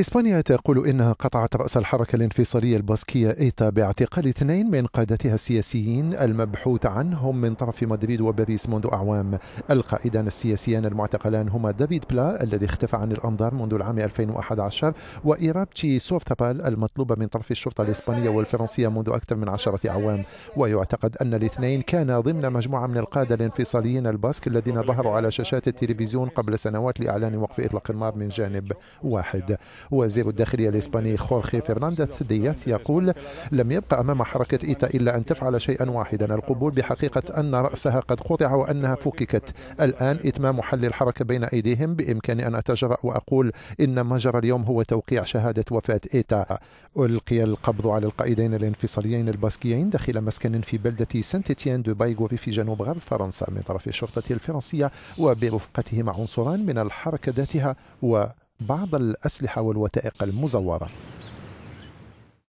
إسبانيا تقول إنها قطعت رأس الحركة الانفصالية الباسكية إيتا باعتقال اثنين من قادتها السياسيين المبحوث عنهم من طرف مدريد وباريس منذ أعوام القائدان السياسيان المعتقلان هما دافيد بلا الذي اختفى عن الأنظار منذ العام 2011 وإيرابتشي سورثابال المطلوبة من طرف الشرطة الإسبانية والفرنسية منذ أكثر من عشرة أعوام ويعتقد أن الاثنين كانا ضمن مجموعة من القادة الانفصاليين الباسك الذين ظهروا على شاشات التلفزيون قبل سنوات لإعلان وقف إطلاق النار من جانب واحد وزير الداخلية الإسباني خورخي فرنانديز دياث يقول لم يبقى أمام حركة إيتا إلا أن تفعل شيئا واحدا القبول بحقيقة أن رأسها قد قطع وأنها فككت الآن إتمام حل الحركة بين أيديهم بإمكاني أن أتجرأ وأقول إن ما جرى اليوم هو توقيع شهادة وفاة إيتا ألقي القبض على القائدين الانفصاليين الباسكيين داخل مسكن في بلدة سانتيتيان دو بايغوري في جنوب غرب فرنسا من طرف الشرطة الفرنسية وبرفقتهم عنصران من الحركة ذاتها و بعض الأسلحة والوثائق المزورة